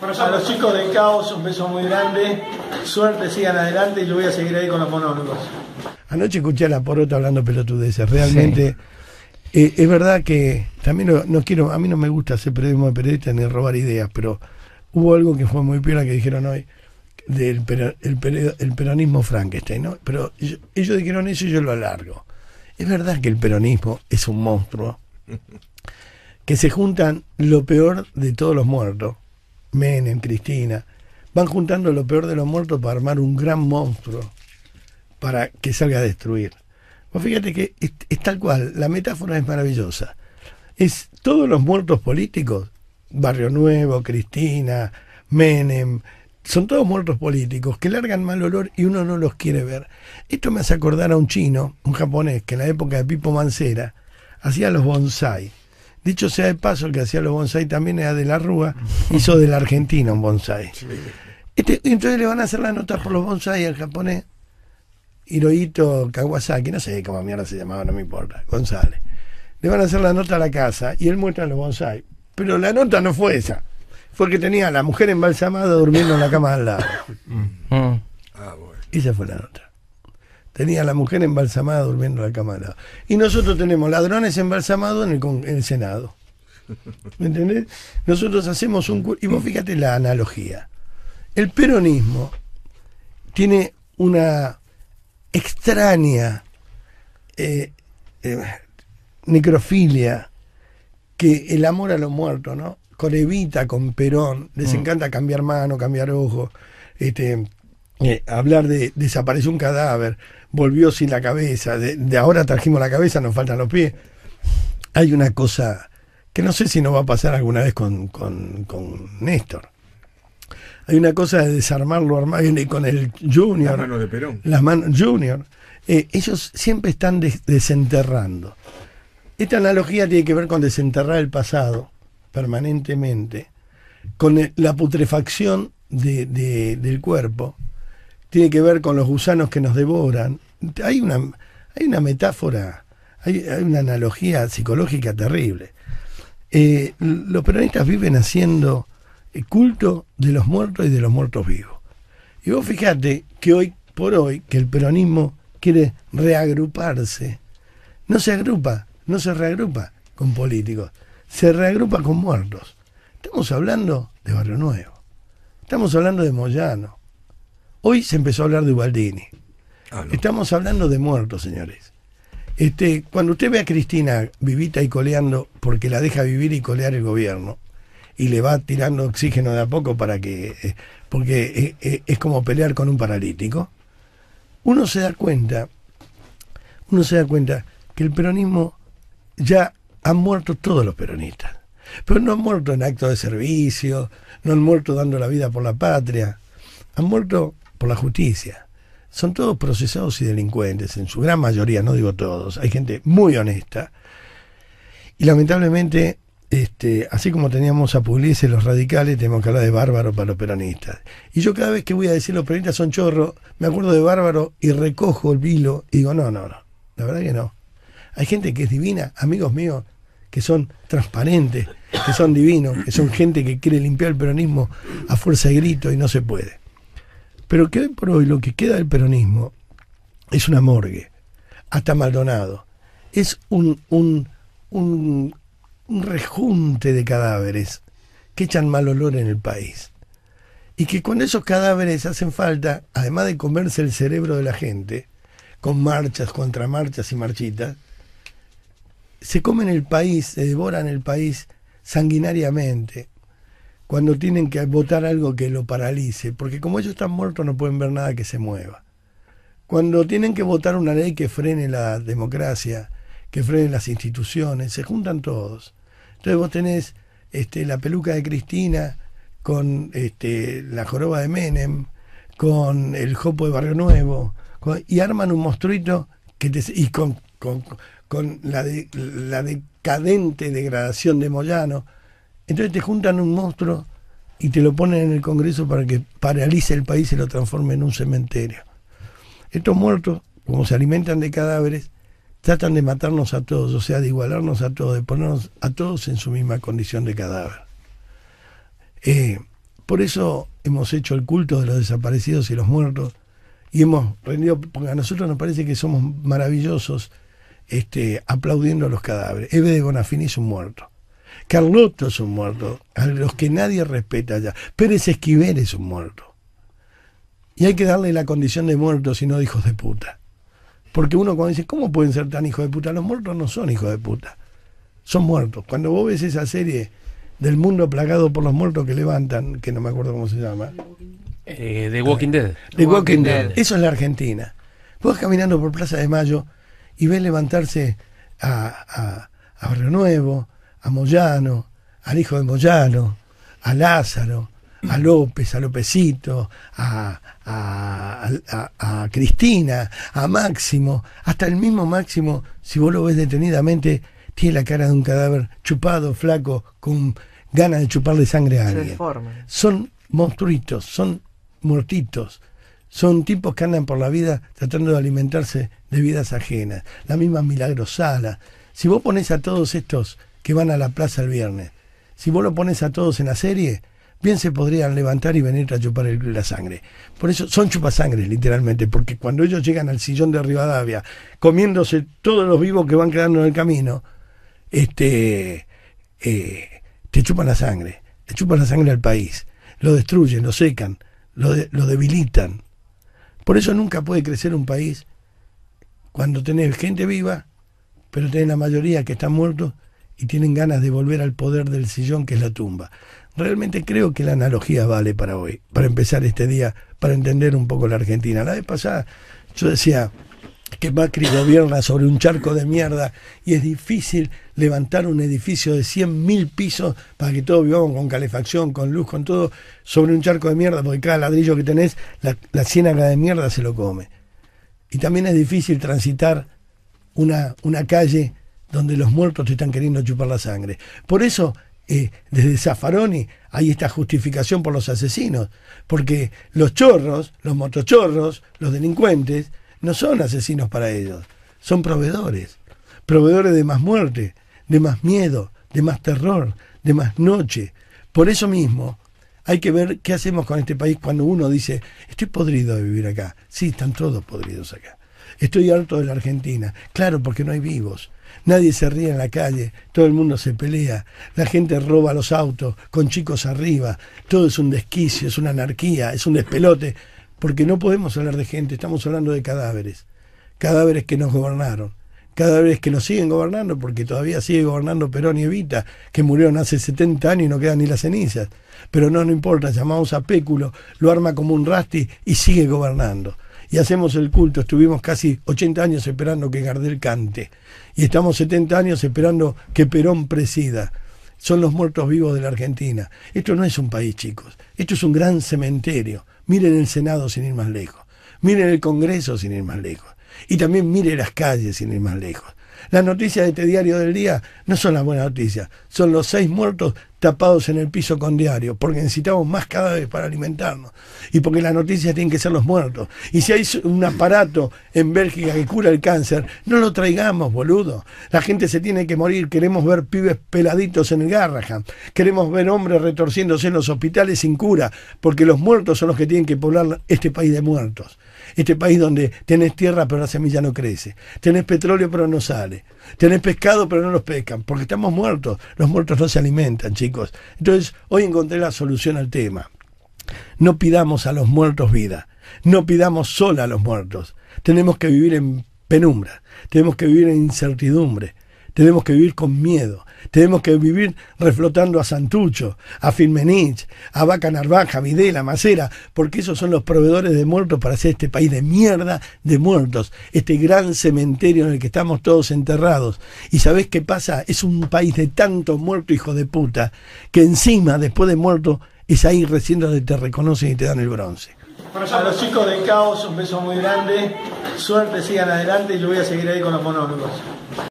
A los chicos de Caos, un beso muy grande. Suerte, sigan adelante. Y Yo voy a seguir ahí con los monólogos. Anoche escuché a la porota hablando pelotudeces. Realmente. Eh, es verdad que también no quiero, a mí no me gusta hacer periodismo de periodista ni robar ideas, pero hubo algo que fue muy peor que dijeron hoy del el, peronismo Frankenstein, ¿no? Pero ellos dijeron eso y yo lo alargo. Es verdad que el peronismo es un monstruo, que se juntan lo peor de todos los muertos, Menem, Cristina, van juntando lo peor de los muertos para armar un gran monstruo para que salga a destruir. Pues fíjate que es, tal cual, la metáfora es maravillosa. Es todos los muertos políticos, Barrio Nuevo, Cristina, Menem, son todos muertos políticos que largan mal olor y uno no los quiere ver. Esto me hace acordar a un chino, un japonés, que en la época de Pipo Mancera hacía los bonsai. Dicho sea de paso, el que hacía los bonsai también era de la Rúa, hizo del argentino un bonsai. Este, entonces le van a hacer la nota por los bonsai al japonés Hirohito Kawasaki, no sé cómo mierda se llamaba, no me importa, González. Le van a hacer la nota a la casa y él muestra los bonsai. Pero la nota no fue esa, fue que tenía a la mujer embalsamada durmiendo en la cama al lado. Mm. Ah, Esa fue la nota. Tenía la mujer embalsamada durmiendo en la cama. Y nosotros tenemos ladrones embalsamados en el, Senado. ¿Me entendés? Nosotros hacemos un... Y vos fíjate la analogía. El peronismo tiene una extraña eh, eh, necrofilia que el amor a lo muerto, ¿no? Con Evita, con Perón, les mm. encanta cambiar mano, cambiar ojo. Este, eh, hablar de desapareció un cadáver, volvió sin la cabeza, de, ahora trajimos la cabeza, nos faltan los pies. Hay una cosa que no sé si nos va a pasar alguna vez con, con, Néstor. Hay una cosa de desarmarlo armar, con el Junior. Las manos de Perón. Las manos Junior. Eh, ellos siempre están desenterrando. Esta analogía tiene que ver con desenterrar el pasado permanentemente, con la putrefacción del cuerpo tiene que ver con los gusanos que nos devoran. Hay una, hay una metáfora, hay, una analogía psicológica terrible. Eh, los peronistas viven haciendo el eh, culto de los muertos y de los muertos vivos. Y vos fijate que hoy por hoy, que el peronismo quiere reagruparse, no se agrupa, no se reagrupa con políticos, se reagrupa con muertos. Estamos hablando de Barrio Nuevo, estamos hablando de Moyano, Hoy se empezó a hablar de Ubaldini. Ah, Estamos hablando de muertos, señores. Este, cuando usted ve a Cristina vivita y coleando, porque la deja vivir y colear el gobierno, y le va tirando oxígeno de a poco para que. Eh, porque eh, eh, es como pelear con un paralítico, uno se da cuenta, uno se da cuenta que el peronismo ya han muerto todos los peronistas. Pero no han muerto en actos de servicio, no han muerto dando la vida por la patria, han muerto por la justicia. Son todos procesados y delincuentes, en su gran mayoría, no digo todos. Hay gente muy honesta. Y lamentablemente, este, así como teníamos a Pugliese los radicales, tenemos que hablar de bárbaro para los peronistas. Y yo cada vez que voy a decir los peronistas son chorros, me acuerdo de bárbaro y recojo el vilo y digo, no, no, no. La verdad que no. Hay gente que es divina, amigos míos, que son transparentes, que son divinos, que son gente que quiere limpiar el peronismo a fuerza de grito y no se puede. Pero que hoy por hoy lo que queda del peronismo es una morgue, hasta Maldonado. Es un, un, un, rejunte de cadáveres que echan mal olor en el país. Y que con esos cadáveres hacen falta, además de comerse el cerebro de la gente, con marchas, contramarchas y marchitas, se comen el país, se devoran el país sanguinariamente, cuando tienen que votar algo que lo paralice, porque como ellos están muertos no pueden ver nada que se mueva. Cuando tienen que votar una ley que frene la democracia, que frene las instituciones, se juntan todos. Entonces vos tenés este, la peluca de Cristina con este, la joroba de Menem, con el jopo de Barrio Nuevo, y arman un monstruito que y con, la, la decadente degradación de Moyano entonces te juntan un monstruo y te lo ponen en el Congreso para que paralice el país y lo transforme en un cementerio. Estos muertos, como se alimentan de cadáveres, tratan de matarnos a todos, o sea, de igualarnos a todos, de ponernos a todos en su misma condición de cadáver. Eh, por eso hemos hecho el culto de los desaparecidos y los muertos y hemos rendido, porque a nosotros nos parece que somos maravillosos este, aplaudiendo a los cadáveres. Eve de Bonafini es un muerto. Carlotto es un muerto, a los que nadie respeta ya. Pérez Esquivel es un muerto. Y hay que darle la condición de muerto, si no de hijos de puta. Porque uno cuando dice, ¿cómo pueden ser tan hijos de puta? Los muertos no son hijos de puta, son muertos. Cuando vos ves esa serie del mundo plagado por los muertos que levantan, que no me acuerdo cómo se llama. Eh, de The Walking eh, Dead. De Walking, Eso es la Argentina. Vos caminando por Plaza de Mayo y ves levantarse a, a, a Barrio Nuevo, a Moyano, al hijo de Moyano, a Lázaro, a López, a Lópezito, a, Cristina, a Máximo, hasta el mismo Máximo, si vos lo ves detenidamente, tiene la cara de un cadáver chupado, flaco, con ganas de chuparle sangre a alguien. Son monstruitos, son muertitos. Son tipos que andan por la vida tratando de alimentarse de vidas ajenas. La misma Milagrosala, Si vos ponés a todos estos que van a la plaza el viernes. Si vos lo pones a todos en la serie, bien se podrían levantar y venir a chupar la sangre. Por eso son chupasangres, literalmente, porque cuando ellos llegan al sillón de Rivadavia, comiéndose todos los vivos que van quedando en el camino, este, eh, te chupan la sangre, te chupan la sangre al país, lo destruyen, lo secan, lo, lo debilitan. Por eso nunca puede crecer un país cuando tenés gente viva, pero tenés la mayoría que están muertos y tienen ganas de volver al poder del sillón que es la tumba. Realmente creo que la analogía vale para hoy, para empezar este día, para entender un poco la Argentina. La vez pasada yo decía que Macri gobierna sobre un charco de mierda y es difícil levantar un edificio de 100.000 pisos para que todos vivamos con calefacción, con luz, con todo, sobre un charco de mierda, porque cada ladrillo que tenés, la, ciénaga de mierda se lo come. Y también es difícil transitar una, una calle donde los muertos están queriendo chupar la sangre. Por eso, eh, desde Zaffaroni hay esta justificación por los asesinos, porque los chorros, los motochorros, los delincuentes, no son asesinos para ellos, son proveedores, proveedores de más muerte, de más miedo, de más terror, de más noche. Por eso mismo, hay que ver qué hacemos con este país cuando uno dice, estoy podrido de vivir acá. Sí, están todos podridos acá. Estoy harto de la Argentina. Claro, porque no hay vivos. Nadie se ríe en la calle, todo el mundo se pelea, la gente roba los autos con chicos arriba, todo es un desquicio, es una anarquía, es un despelote, porque no podemos hablar de gente, estamos hablando de cadáveres, cadáveres que nos gobernaron, cadáveres que nos siguen gobernando, porque todavía sigue gobernando Perón y Evita, que murieron hace 70 años y no quedan ni las cenizas, pero no, no importa, llamamos a Péculo, lo arma como un rasti y sigue gobernando y hacemos el culto. Estuvimos casi 80 años esperando que Gardel cante y estamos 70 años esperando que Perón presida. Son los muertos vivos de la Argentina. Esto no es un país, chicos. Esto es un gran cementerio. Miren el Senado sin ir más lejos. Miren el Congreso sin ir más lejos. Y también miren las calles sin ir más lejos. Las noticias de este diario del día no son las buenas noticias, son los seis muertos tapados en el piso con diario porque necesitamos más cadáveres para alimentarnos y porque las noticias tienen que ser los muertos. Y si hay un aparato en Bélgica que cura el cáncer, no lo traigamos, boludo. La gente se tiene que morir, queremos ver pibes peladitos en el Garrahan, queremos ver hombres retorciéndose en los hospitales sin cura, porque los muertos son los que tienen que poblar este país de muertos. Este país donde tenés tierra pero la semilla no crece, tenés petróleo pero no sale, tenés pescado pero no los pescan, porque estamos muertos, los muertos no se alimentan, chicos. Entonces, hoy encontré la solución al tema. No pidamos a los muertos vida, no pidamos sola a los muertos. Tenemos que vivir en penumbra, tenemos que vivir en incertidumbre, tenemos que vivir con miedo, tenemos que vivir reflotando a Santucho, a Firmenich, a Vaca Narvaja, Videla, Macera, porque esos son los proveedores de muertos para hacer este país de mierda de muertos, este gran cementerio en el que estamos todos enterrados. ¿Y sabés qué pasa? Es un país de tantos muertos, hijo de puta, que encima, después de muerto, es ahí recién donde te reconocen y te dan el bronce. A los chicos de Caos, un beso muy grande. Suerte, sigan adelante y yo voy a seguir ahí con los monólogos.